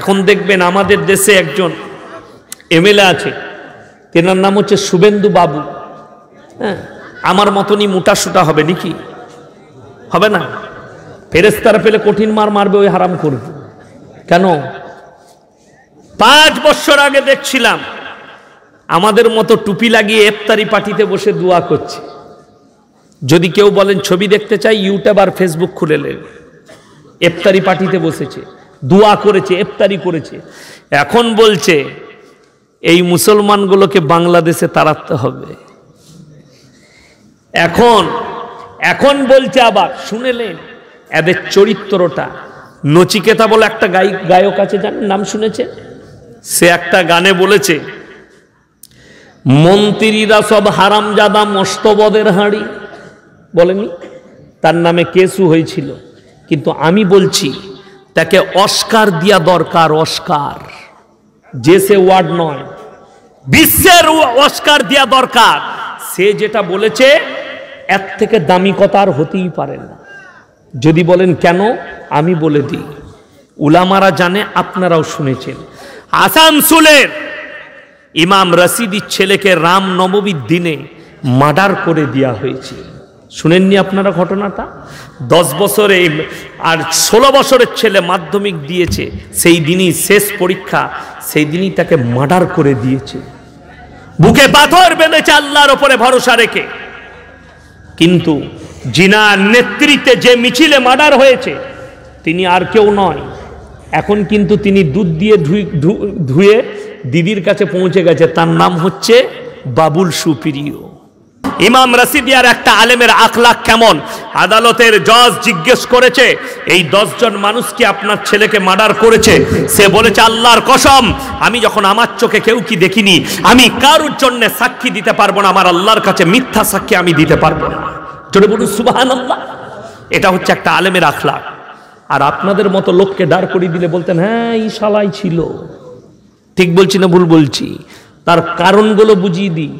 এখন দেখবেন আমাদের দেশে একজন এমএলএ আছে তেনার নাম হচ্ছে শুভেন্দু বাবু হ্যাঁ আমার মতনই মোটাসোটা হবে নাকি হবে না ফেরেস্তারা পেলে কঠিন মার মারবে ওই হারাম করবে কেন পাঁচ বছর আগে দেখছিলাম আমাদের মতো টুপি লাগিয়ে এফতারি পার্টিতে বসে দোয়া করছে যদি কেউ বলেন ছবি দেখতে চাই ইউটিউব আর ফেসবুক খুলে নেবে এফতারি পার্টিতে বসেছে দোয়া করেছে এফতারি করেছে এখন বলছে এই মুসলমানগুলোকে বাংলাদেশে তাড়াতে হবে এখন এখন বলছে আবার শুনেলেন এদের চরিত্রটা নচিকেতা বলে একটা গায়ক গায়ক আছে জানেন নাম শুনেছে সে একটা গানে বলেছে মন্ত্রীরা সব হারাম যাদা মস্তবদের হাঁড়ি বলেনি তার নামে কেসু হয়েছিল কিন্তু আমি বলছি তাকে অস্কার দিয়া দরকার অস্কার যে সে ওয়ার্ড নয় বিশ্বের অস্কার দিয়া দরকার সে যেটা বলেছে এর থেকে দামি কথা আর হতেই পারে না যদি বলেন কেন আমি বলে দিই উলামারা জানে আপনারাও শুনেছেন আসানসোলের ইমাম রশিদির ছেলেকে রাম নবমীর দিনে মার্ডার করে দেওয়া হয়েছে শুনেননি আপনারা ঘটনাটা দশ বছরে আর ষোলো বছরের ছেলে মাধ্যমিক দিয়েছে সেই দিনই শেষ পরীক্ষা সেই দিনই তাকে মার্ডার করে দিয়েছে বুকে পাথর বেঁধেছে আল্লাহর ওপরে ভরসা রেখে কিন্তু জিনার নেতৃত্বে যে মিছিলে মার্ডার হয়েছে তিনি আর কেউ নয় এখন কিন্তু তিনি দুধ দিয়ে ধুয়ে দিদির কাছে পৌঁছে গেছে তার নাম হচ্ছে বাবুল সুপ্রিয় ইমাম রাসিদিয়ার একটা আলেমের আখলাখ কেমন আদালতের জজ জিজ্ঞেস করেছে এই দশজন মানুষ কি আপনার ছেলেকে মার্ডার করেছে সে বলেছে আল্লাহর কসম আমি যখন আমার চোখে কেউ কি দেখিনি আমি কারুর জন্য সাক্ষী দিতে পারবো না আমার আল্লাহর কাছে মিথ্যা সাক্ষী আমি দিতে পারবো না চলে বলুন সুবাহান আল্লাহ এটা হচ্ছে একটা আলেমের আখলাখ আর আপনাদের মতো লোককে দাঁড় করিয়ে দিলে বলতেন হ্যাঁ এই শালাই ছিল ঠিক বলছি না ভুল বলছি তার কারণগুলো বুঝিয়ে দিই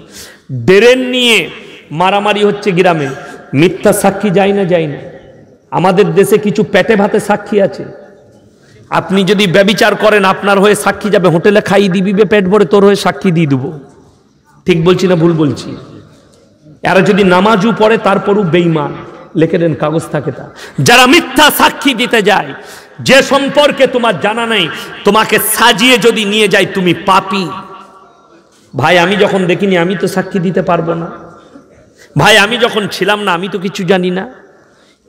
ডেরেন নিয়ে মারামারি হচ্ছে গ্রামে মিথ্যা সাক্ষী যায় না যায় না আমাদের দেশে কিছু পেটে ভাতে সাক্ষী আছে আপনি যদি ব্যবিচার করেন আপনার হয়ে সাক্ষী যাবে হোটেলে খাই দিবি বে পেট ভরে তোর হয়ে সাক্ষী দিয়ে দেবো ঠিক বলছি না ভুল বলছি এরা যদি নামাজও পড়ে তারপরও বেইমান লেখে দেন কাগজ থাকে তা যারা মিথ্যা সাক্ষী দিতে যায় যে সম্পর্কে তোমার জানা নেই তোমাকে সাজিয়ে যদি নিয়ে যায় তুমি পাপি ভাই আমি যখন দেখিনি আমি তো সাক্ষী দিতে পারবো না ভাই আমি যখন ছিলাম না আমি তো কিছু জানি না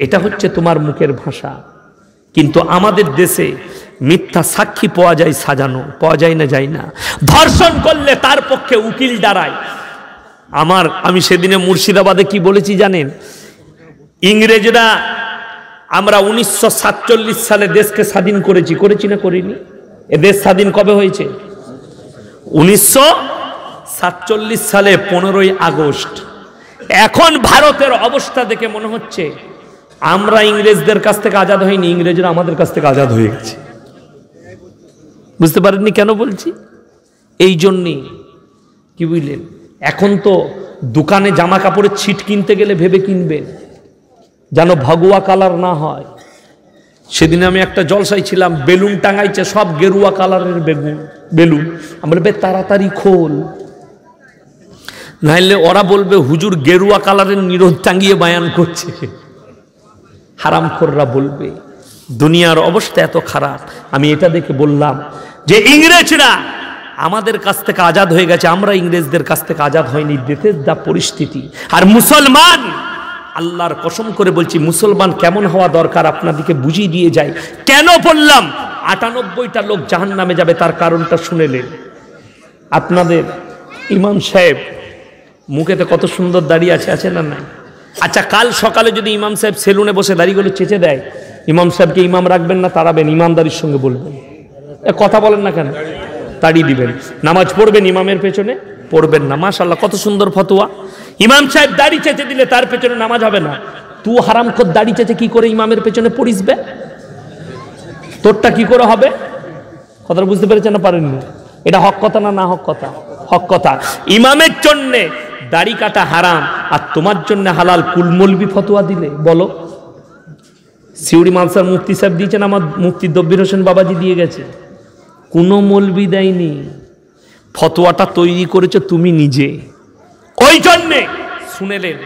এটা হচ্ছে তোমার মুখের ভাষা কিন্তু আমাদের দেশে মিথ্যা সাক্ষী পাওয়া যায় সাজানো পাওয়া যায় না যায় না ধর্ষণ করলে তার পক্ষে উকিল দাঁড়ায় আমার আমি সেদিনে মুর্শিদাবাদে কি বলেছি জানেন ইংরেজরা আমরা উনিশশো সালে দেশকে স্বাধীন করেছি করেছি না করিনি এ দেশ স্বাধীন কবে হয়েছে উনিশশো সালে পনেরোই আগস্ট এখন ভারতের অবস্থা দেখে মনে হচ্ছে আমরা ইংরেজদের কাছ থেকে আজাদ হইনি ইংরেজরা আমাদের কাছ থেকে আজাদ হয়ে গেছে বুঝতে পারেননি কেন বলছি এই জন্যে কি বুঝলেন এখন তো দোকানে জামা কাপড়ের ছিট কিনতে গেলে ভেবে কিনবেন যেন ভগুয়া কালার না হয় সেদিন আমি একটা জলসাই ছিলাম বেলুন টাঙাইছে সব গেরুয়া কালারের বেগুন বেলুন আমরা বে তাড়াতাড়ি খোল নাহলে ওরা বলবে হুজুর গেরুয়া কালারের নিরোধ টাঙ্গিয়ে বায়ান করছে হারামখোররা বলবে দুনিয়ার অবস্থা এত খারাপ আমি এটা দেখে বললাম যে ইংরেজরা আমাদের কাছ থেকে আজাদ হয়ে গেছে আমরা ইংরেজদের কাছ থেকে আজাদ হয়নি দেশের দা পরিস্থিতি আর মুসলমান আল্লাহর কসম করে বলছি মুসলমান কেমন হওয়া দরকার আপনাদেরকে বুঝিয়ে দিয়ে যাই কেন বললাম আটানব্বইটা লোক জাহান নামে যাবে তার কারণটা শুনেলেন আপনাদের ইমাম সাহেব মুখেতে কত সুন্দর দাড়ি আছে আছে না নাই আচ্ছা কাল সকালে যদি ইমাম সাহেব সেলুনে বসে দাড়িগুলো চেঁচে দেয় ইমাম সাহেবকে ইমাম রাখবেন না তাড়াবেন ইমামদারির সঙ্গে বলবেন এ কথা বলেন না কেন তাড়ি দিবেন নামাজ পড়বেন ইমামের পেছনে পড়বেন না মাশাল্লাহ কত সুন্দর ফতোয়া ইমাম সাহেব দাড়ি চেঁচে দিলে তার পেছনে নামাজ হবে না তু হারাম খোদ দাড়ি চেঁচে কি করে ইমামের পেছনে পড়িসবে তোরটা কি করে হবে কথাটা বুঝতে পেরেছেন না পারেননি এটা হক কথা না না হক কথা হক কথা ইমামের জন্যে দাড়ি কাটা হারাম আর তোমার জন্য হালাল কুলমলবি ফতোয়া দিলে বলো সিউড়ি মানসার মুক্তি সাহেব দিয়েছেন আমার মুক্তি দব্বির হোসেন বাবাজি দিয়ে গেছে কোনো মলবি দেয়নি ফতোয়াটা তৈরি করেছে তুমি নিজে ওই জন্যে শুনেলেন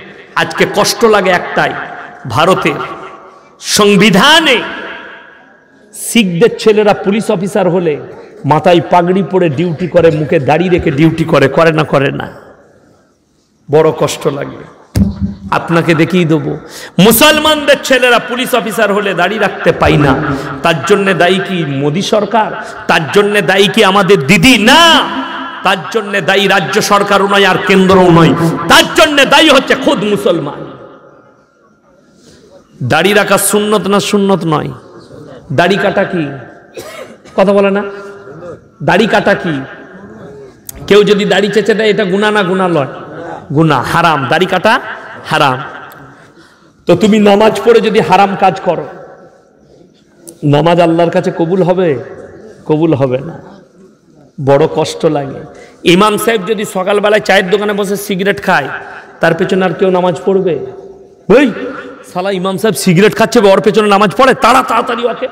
আজকে কষ্ট লাগে একটাই ভারতের সংবিধানে শিখদের ছেলেরা পুলিশ অফিসার হলে মাথায় পাগড়ি পরে ডিউটি করে মুখে দাড়ি রেখে ডিউটি করে করে না করে না বড় কষ্ট লাগবে আপনাকে দেখিয়ে দেব মুসলমানদের ছেলেরা পুলিশ অফিসার হলে দাঁড়িয়ে রাখতে পাই না তার জন্যে দায়ী কি মোদী সরকার তার জন্যে দায়ী কি আমাদের দিদি না তার জন্যে দায়ী রাজ্য সরকারও নয় আর কেন্দ্রও নয় তার জন্যে দায়ী হচ্ছে খুদ মুসলমান দাড়ি রাখা সুন্নত না সুন্নত নয় দাড়ি কাটা কি কথা বলে না দাড়ি কাটা কি কেউ যদি দাড়ি চেঁচে দেয় এটা গুণা না গুণা লয় গুণা হারাম দাড়ি কাটা হারাম তো তুমি নামাজ পড়ে যদি হারাম কাজ করো নামাজ আল্লাহর কাছে কবুল হবে কবুল হবে না বড় কষ্ট লাগে ইমাম সাহেব যদি সকালবেলায় চায়ের দোকানে বসে সিগারেট খায় তার পেছনে আর কেউ নামাজ পড়বে ওই সালা ইমাম সাহেব সিগারেট খাচ্ছে ওর পেছনে নামাজ পড়ে তারা তাড়াতাড়ি ওকে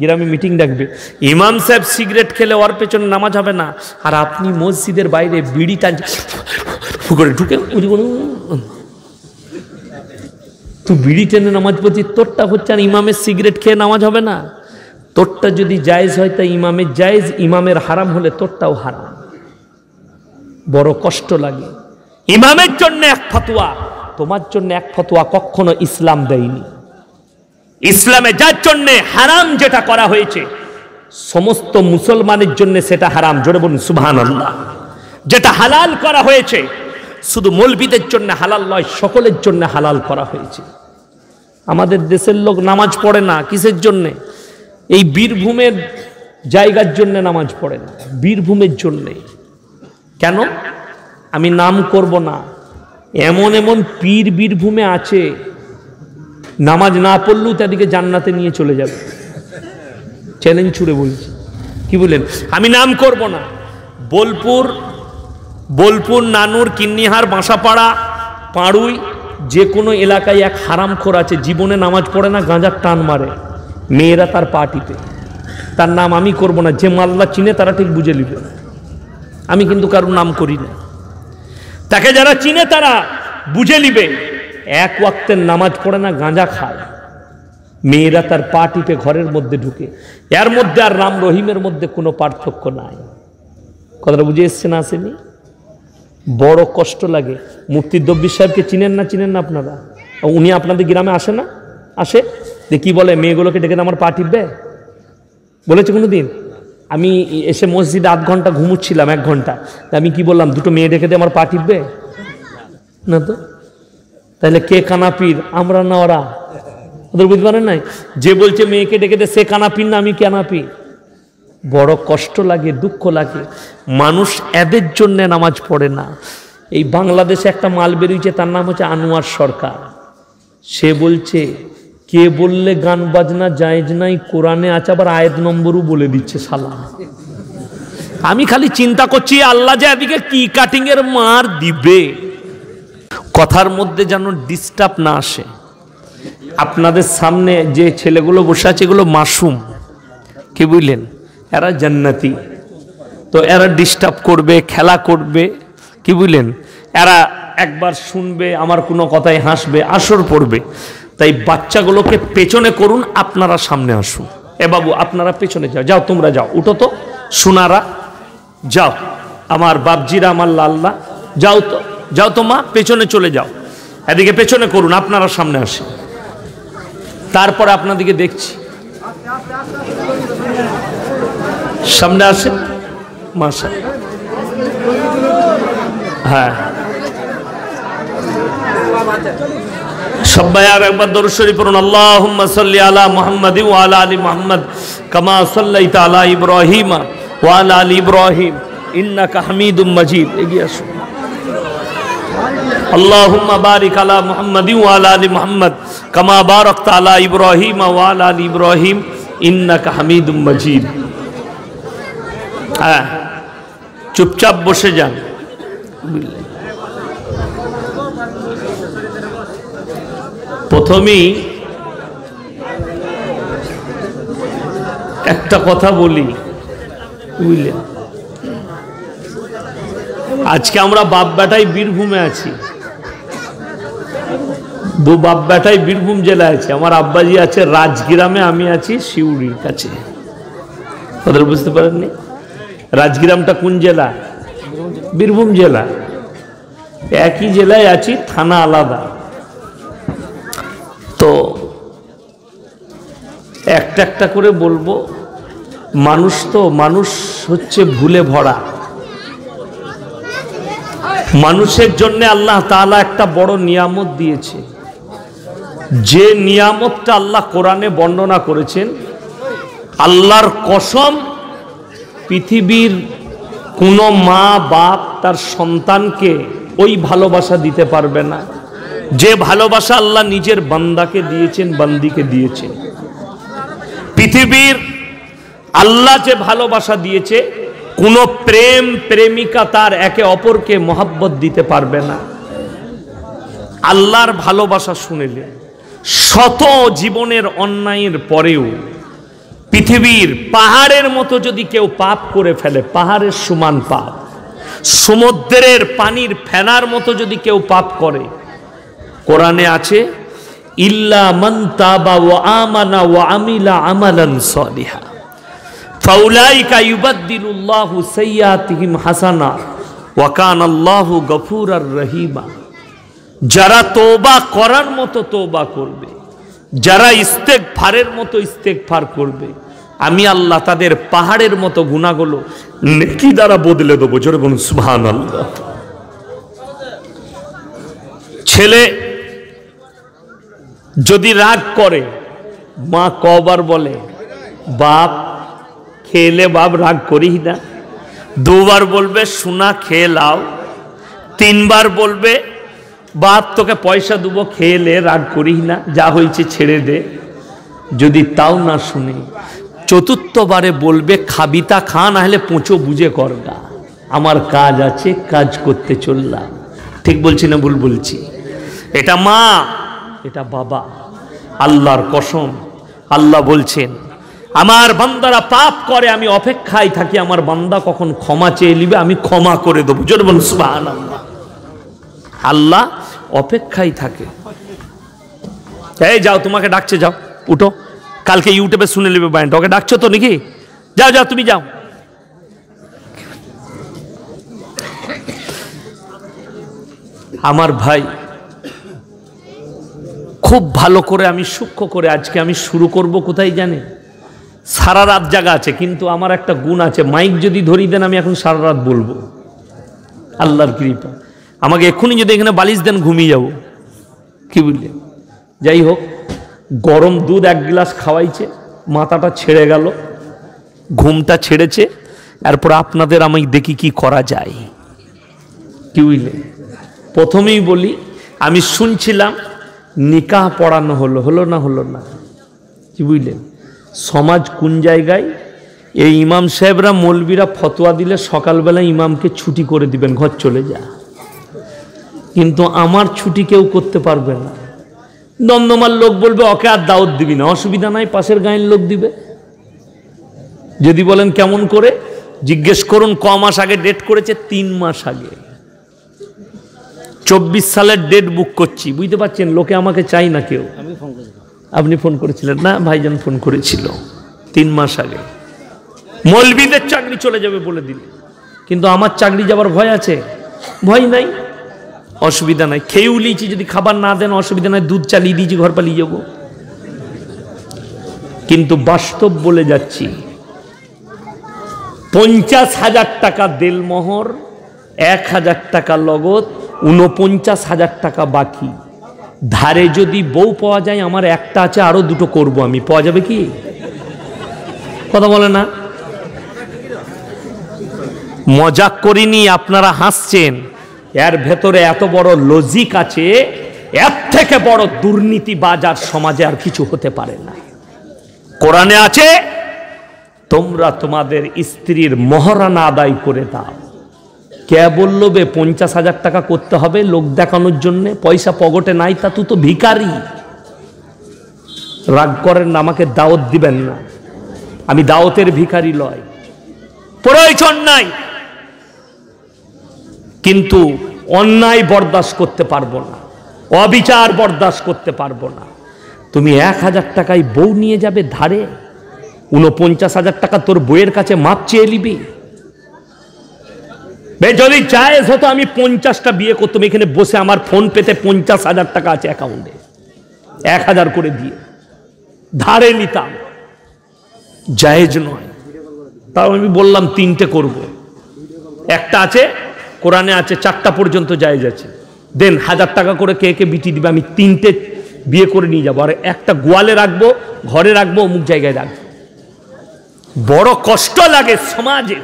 গ্রামে মিটিং ডাকবে ইমাম সাহেব সিগারেট খেলে ওর পেছনে নামাজ হবে না আর আপনি মসজিদের বাইরে বিড়ি টান করে ঢুকে তো বিড়ি টেনে নামাজ পড়ছি তোরটা হচ্ছে আর ইমামের সিগারেট খেয়ে নামাজ হবে না তোরটা যদি জায়েজ হয় তা ইমামের জায়েজ ইমামের হারাম হলে তোরটাও হারাম বড় কষ্ট লাগে ইমামের জন্য এক ফতোয়া তোমার জন্য এক ফতোয়া কখনো ইসলাম দেয়নি ইসলামে যার জন্য হারাম যেটা করা হয়েছে সমস্ত মুসলমানের জন্য সেটা হারাম জোরে বলুন সুবহানাল্লাহ যেটা হালাল করা হয়েছে শুধু মলবিদের জন্য হালাল নয় সকলের জন্য হালাল করা হয়েছে আমাদের দেশের লোক নামাজ পড়ে না কিসের জন্যে এই বীরভূমের জায়গার জন্য নামাজ পড়ে না বীরভূমের জন্যে কেন আমি নাম করব না এমন এমন পীর বীরভূমে আছে নামাজ না পড়লেও তাদেরকে জান্নাতে নিয়ে চলে যাবে চ্যালেঞ্জ ছুড়ে বলছি কি বললেন আমি নাম করব না বোলপুর বোলপুর নানুর কিন্নিহার বাঁসাপাড়া পাড়ুই যে কোনো এলাকায় এক হারামখোর আছে জীবনে নামাজ পড়ে না গাঁজার টান মারে মেয়েরা তার পা টিপে তার নাম আমি করব না যে মাল্লা চিনে তারা ঠিক বুঝে নিবে আমি কিন্তু কারোর নাম করি না তাকে যারা চিনে তারা বুঝে নিবে এক ওয়াক্তের নামাজ পড়ে না গাঁজা খায় মেয়েরা তার পা টিপে ঘরের মধ্যে ঢুকে এর মধ্যে আর রাম রহিমের মধ্যে কোনো পার্থক্য নাই কথাটা বুঝে এসছে না আসেনি বড় কষ্ট লাগে মুফতি দব্বি সাহেবকে চিনেন না চিনেন না আপনারা উনি আপনাদের গ্রামে আসে না আসে যে কী বলে মেয়েগুলোকে ডেকে আমার পা টিপবে বলেছে কোনো দিন আমি এসে মসজিদে আধ ঘন্টা ঘুমুচ্ছিলাম এক ঘন্টা আমি কি বললাম দুটো মেয়ে ডেকে দিয়ে আমার পা টিপবে না তো তাহলে কে কানাপির আমরা না ওরা ওদের বুঝতে পারেন নাই যে বলছে মেয়েকে ডেকে দে সে কানাপির না আমি কানাপি বড় কষ্ট লাগে দুঃখ লাগে মানুষ এদের জন্যে নামাজ পড়ে না এই বাংলাদেশে একটা মাল বেরিয়েছে তার নাম হচ্ছে আনোয়ার সরকার সে বলছে কে বললে গান বাজনা জায়জ নাই কোরআনে আছে আবার আয়াত নম্বরও বলে দিচ্ছে সালাম আমি খালি চিন্তা করছি আল্লাহ যে এদিকে কি কাটিংয়ের মার দিবে কথার মধ্যে যেন ডিস্টার্ব না আসে আপনাদের সামনে যে ছেলেগুলো বসে আছে এগুলো মাসুম কি বুঝলেন এরা জান্নাতি তো এরা ডিস্টার্ব করবে খেলা করবে কি বুঝলেন এরা একবার শুনবে আমার কোনো কথায় হাসবে আসর পড়বে তাই বাচ্চাগুলোকে পেছনে করুন আপনারা সামনে আসুন এ বাবু আপনারা পেছনে যাও যাও তোমরা যাও উঠো তো সোনারা যাও আমার বাপজিরা আমার লাল্লা যাও তো যাও তো মা পেছনে চলে যাও এদিকে পেছনে করুন আপনারা সামনে আসে তারপরে আপনাদিকে দেখছি সামনে আছে মাসা হ্যাঁ সবাই আর একবার দরুদ পড়ুন আল্লাহুম্মা আলা মুহাম্মাদি ওয়া আলা আলি মুহাম্মদ কামা সাল্লাইতা আলা ইব্রাহিম ওয়া আলা ইব্রাহিম ইন্নাকা হামিদুম মাজিদ এগিয়ে আসুন আল্লাহুম্মা বারিক আলা মুহাম্মাদি ওয়া আলা আলি মুহাম্মদ কামা বারাকতা আলা ইব্রাহিম ওয়া আলা আলি ইব্রাহিম ইন্নাকা হ্যাঁ চুপচাপ বসে যান প্রথমেই একটা কথা বলি বুঝলেন আজকে আমরা বাপ ব্যাটাই বীরভূমে আছি বাপ বেটাই বীরভূম জেলায় আছে আমার আব্বাজি আছে রাজগ্রামে আমি আছি শিউড়ির কাছে ওদের বুঝতে পারেননি রাজগ্রামটা কোন জেলা বীরভূম জেলা একই জেলায় আছি থানা আলাদা তো একটা একটা করে বলবো মানুষ তো মানুষ হচ্ছে ভুলে ভরা মানুষের জন্য আল্লাহ তালা একটা বড় নিয়ামত দিয়েছে যে নিয়ামতটা আল্লাহ কোরআনে বর্ণনা করেছেন আল্লাহর কসম পৃথিবীর কোনো মা বাপ তার সন্তানকে ওই ভালোবাসা দিতে পারবে না যে ভালোবাসা আল্লাহ নিজের বান্দাকে দিয়েছেন বান্দিকে দিয়েছেন পৃথিবীর আল্লাহ যে ভালোবাসা দিয়েছে কোনো প্রেম প্রেমিকা তার একে অপরকে মহাব্বত দিতে পারবে না আল্লাহর ভালোবাসা শুনেলে শত জীবনের অন্যায়ের পরেও পৃথিবীর পাহাড়ের মতো যদি কেউ পাপ করে ফেলে পাহাড়ের সমান পাপ সমুদ্রের পানির ফেনার মতো যদি কেউ পাপ করে কোরআনে আছে ইল্লা মান তাবা ও আমানা ও আমিলা আমালান সলিহা ফাউলাইকা ইউবাদ্দিলুল্লাহু সাইয়াতিহিম হাসানা ওয়াকান আল্লাহ গফুর আর রহিমা যারা তোবা করার মতো তোবা করবে যারা ইস্তেক ফারের মতো ইস্তেক ফার করবে আমি আল্লাহ তাদের পাহাড়ের মতো গুণাগুলো নেকি দ্বারা বদলে দেবো জোরে বলুন সুহান আল্লাহ ছেলে যদি রাগ করে মা কবার বলে বাপ খেলে বাপ রাগ করি না দুবার বলবে সোনা খেয়ে লাও তিনবার বলবে বাপ তোকে পয়সা দেবো খেয়ে রাগ করি না যা হয়েছে ছেড়ে দে যদি তাও না শুনি চতুর্থবারে বলবে খাবিতা খা না হলে পোঁচো বুঝে করগা আমার কাজ আছে কাজ করতে চললাম ঠিক বলছি না ভুল বলছি এটা মা এটা বাবা আল্লাহর কসম আল্লাহ বলছেন আমার বান্দারা পাপ করে আমি অপেক্ষায় থাকি আমার বান্দা কখন ক্ষমা চেয়ে নিবে আমি ক্ষমা করে দেবো জোর বলুন আল্লাহ আল্লাহ অপেক্ষায় থাকে এই যাও তোমাকে ডাকছে যাও উঠো কালকে ইউটিউবে শুনে নেবে বায়নটা ওকে ডাকছো তো নাকি যাও যাও তুমি যাও আমার ভাই খুব ভালো করে আমি সূক্ষ্ম করে আজকে আমি শুরু করব কোথায় জানে সারা রাত জাগা আছে কিন্তু আমার একটা গুণ আছে মাইক যদি ধরিয়ে দেন আমি এখন সারা রাত বলবো আল্লাহর কৃপা আমাকে এক্ষুনি যদি এখানে বালিশ দেন ঘুমিয়ে যাব কি বুঝলেন যাই হোক গরম দুধ এক গ্লাস খাওয়াইছে মাথাটা ছেড়ে গেল ঘুমটা ছেড়েছে এরপর আপনাদের আমি দেখি কি করা যায় কি বুঝলে প্রথমেই বলি আমি শুনছিলাম নিকাহ পড়ানো হলো হলো না হলো না কি বুঝলেন সমাজ কোন জায়গায় এই ইমাম সাহেবরা মৌলবীরা ফতোয়া দিলে সকালবেলা ইমামকে ছুটি করে দিবেন ঘর চলে যা কিন্তু আমার ছুটি কেউ করতে পারবে না নন্দমার লোক বলবে ওকে আর দাওয়াত দিবি না অসুবিধা নাই পাশের গাঁয়ের লোক দিবে যদি বলেন কেমন করে জিজ্ঞেস করুন ক মাস আগে ডেট করেছে তিন মাস আগে চব্বিশ সালের ডেট বুক করছি বুঝতে পারছেন লোকে আমাকে চাই না কেউ আপনি ফোন করেছিলেন না ভাইজান ফোন করেছিল তিন মাস আগে মলবিদের চাকরি চলে যাবে বলে দিলে কিন্তু আমার চাকরি যাবার ভয় আছে ভয় নাই অসুবিধা নাই খেয়েও লিয়েছি যদি খাবার না দেন অসুবিধা নাই দুধ চালিয়ে দিয়েছি ঘর পালিয়ে যাবো কিন্তু বাস্তব বলে যাচ্ছি পঞ্চাশ হাজার টাকা দেলমোহর এক হাজার টাকা লগত উনপঞ্চাশ হাজার টাকা বাকি ধারে যদি বউ পাওয়া যায় আমার একটা আছে আরও দুটো করব আমি পাওয়া যাবে কি কথা বলে না মজাক করিনি আপনারা হাসছেন এর ভেতরে এত বড় লজিক আছে এর থেকে বড় দুর্নীতি বাজার সমাজে আর কিছু হতে পারে না কোরআনে আছে তোমরা তোমাদের স্ত্রীর মহারানা আদায় করে দাও কে বললো বে পঞ্চাশ হাজার টাকা করতে হবে লোক দেখানোর জন্য পয়সা পকেটে নাই তা তুই তো ভিকারি রাগ করেন না আমাকে দাওয়াত দিবেন না আমি দাওতের ভিখারি লয় প্রয়োজন নাই কিন্তু অন্যায় বরদাস্ত করতে পারবো না অবিচার বরদাস্ত করতে পারবো না তুমি এক হাজার টাকায় বউ নিয়ে যাবে ধারে উনপঞ্চাশ হাজার টাকা তোর বইয়ের কাছে মাপ চেয়ে নিবি যদি চায় হতো আমি পঞ্চাশটা বিয়ে করতাম এখানে বসে আমার ফোন পেতে পঞ্চাশ হাজার টাকা আছে অ্যাকাউন্টে এক হাজার করে দিয়ে ধারে নিতাম জায়েজ নয় তাও আমি বললাম তিনটে করব একটা আছে কোরআনে আছে চারটা পর্যন্ত জায়েজ আছে দেন হাজার টাকা করে কে কে বিটি দিবে আমি তিনটে বিয়ে করে নিয়ে যাবো আর একটা গোয়ালে রাখবো ঘরে রাখবো অমুক জায়গায় রাখবো বড় কষ্ট লাগে সমাজে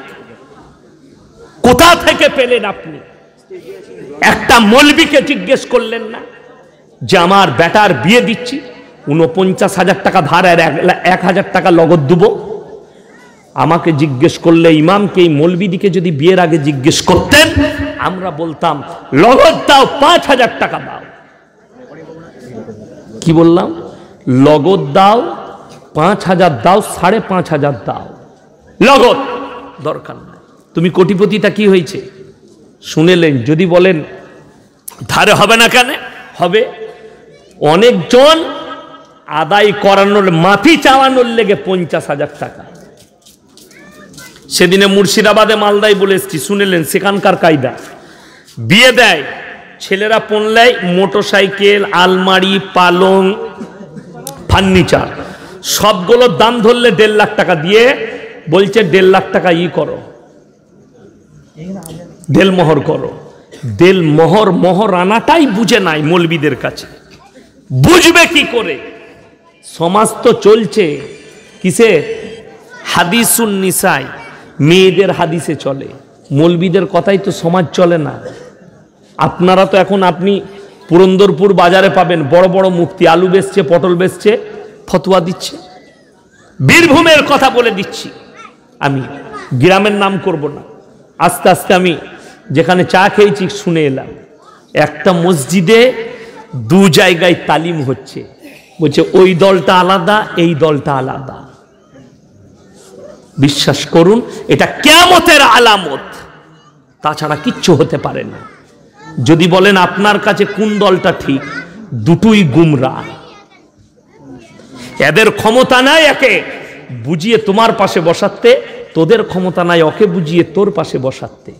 কোথা থেকে পেলেন আপনি একটা মলবিকে জিজ্ঞেস করলেন না যে আমার বেটার বিয়ে দিচ্ছি উনপঞ্চাশ হাজার টাকা ধার আর এক হাজার টাকা লগত দেবো আমাকে জিজ্ঞেস করলে ইমামকে এই মলবিদিকে যদি বিয়ের আগে জিজ্ঞেস করতেন আমরা বলতাম লগদ দাও পাঁচ হাজার টাকা দাও কি বললাম লগদ দাও পাঁচ হাজার দাও সাড়ে পাঁচ হাজার দাও লগত দরকার নাই তুমি কোটিপতিটা কি হয়েছে শুনেলেন যদি বলেন ধারে হবে না কেন হবে অনেকজন আদায় করানোর মাফি চাওয়ানোর লেগে পঞ্চাশ হাজার টাকা সেদিনে মুর্শিদাবাদে মালদায় বলে এসছি শুনেলেন সেখানকার কায়দা বিয়ে দেয় ছেলেরা পনলেয় মোটর সাইকেল আলমারি পালং ফার্নিচার সবগুলোর দাম ধরলে দেড় লাখ টাকা দিয়ে বলছে দেড় লাখ টাকা ই করো দেল মোহর করো দেল মোহর মোহর আনাটাই বুঝে নাই মলবিদের কাছে বুঝবে কি করে সমাজ তো চলছে কিসে হাদিসুন নিসাই মেয়েদের হাদিসে চলে মলবিদের কথাই তো সমাজ চলে না আপনারা তো এখন আপনি পুরন্দরপুর বাজারে পাবেন বড় বড় মুক্তি আলু বেচছে পটল বেচছে ফতোয়া দিচ্ছে বীরভূমের কথা বলে দিচ্ছি আমি গ্রামের নাম করব না আস্তে আস্তে আমি যেখানে চা খেয়েছি শুনে এলাম একটা মসজিদে দু জায়গায় তালিম হচ্ছে বলছে ওই দলটা আলাদা এই দলটা আলাদা বিশ্বাস করুন এটা কেমতের আলামত তাছাড়া কিচ্ছু হতে পারে না যদি বলেন আপনার কাছে কোন দলটা ঠিক দুটোই গুমরা এদের ক্ষমতা নাই একে বুঝিয়ে তোমার পাশে বসাতে তোদের ক্ষমতা নাই ওকে বুঝিয়ে তোর পাশে বসাতে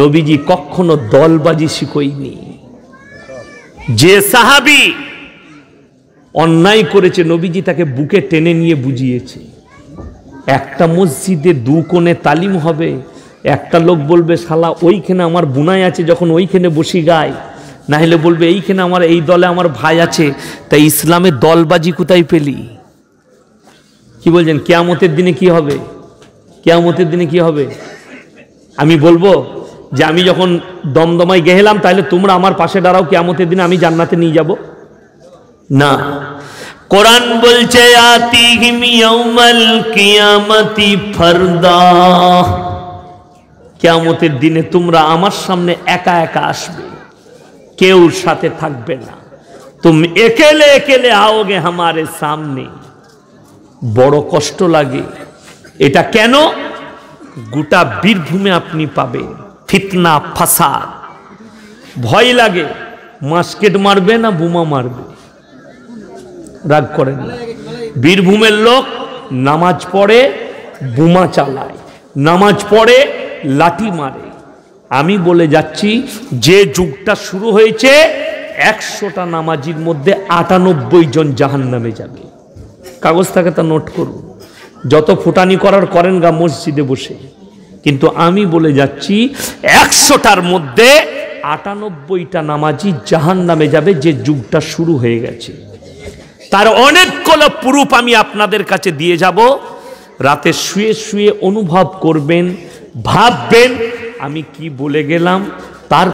নবীজি কখনো দলবাজি শিখইনি যে সাহাবি অন্যায় করেছে নবীজি তাকে বুকে টেনে নিয়ে বুঝিয়েছে একটা মসজিদে দু কোণে তালিম হবে একটা লোক বলবে শালা ওইখানে আমার বুনাই আছে যখন ওইখানে বসি গায় না হলে বলবে এইখানে আমার এই দলে আমার ভাই আছে তাই ইসলামে দলবাজি কোথায় পেলি কি বলছেন কেয়ামতের দিনে কি হবে কেয়ামতের দিনে কি হবে আমি বলবো যে আমি যখন দমদমায় গেলাম তাহলে তোমরা আমার পাশে দাঁড়াও কেয়ামতের দিনে আমি জান্নাতে নিয়ে যাব না কোরআন বলছে আতিহিম ইয়াউমাল কিয়ামতি ফারদা কিয়ামতের দিনে তোমরা আমার সামনে একা একা আসবে কেউ সাথে থাকবে না তুমি একেলে একেলে আওগে আমার সামনে বড় কষ্ট লাগে এটা কেন গোটা বীরভূমে আপনি পাবে ফিতনা ফাসাদ ভয় লাগে মাস্কেট মারবে না বোমা মারবে রাগ করেন বীরভূমের লোক নামাজ পড়ে বোমা চালায় নামাজ পড়ে লাঠি মারে আমি বলে যাচ্ছি যে যুগটা শুরু হয়েছে একশোটা নামাজির মধ্যে আটানব্বই জন জাহান নামে যাবে কাগজ থাকে তা নোট করুন যত ফুটানি করার করেন গা মসজিদে বসে কিন্তু আমি বলে যাচ্ছি একশোটার মধ্যে আটানব্বইটা নামাজি জাহান নামে যাবে যে যুগটা শুরু হয়ে গেছে তার অনেকগুলো প্রুফ আমি আপনাদের কাছে দিয়ে যাব রাতে শুয়ে শুয়ে অনুভব করবেন ভাববেন আমি কি বলে গেলাম তার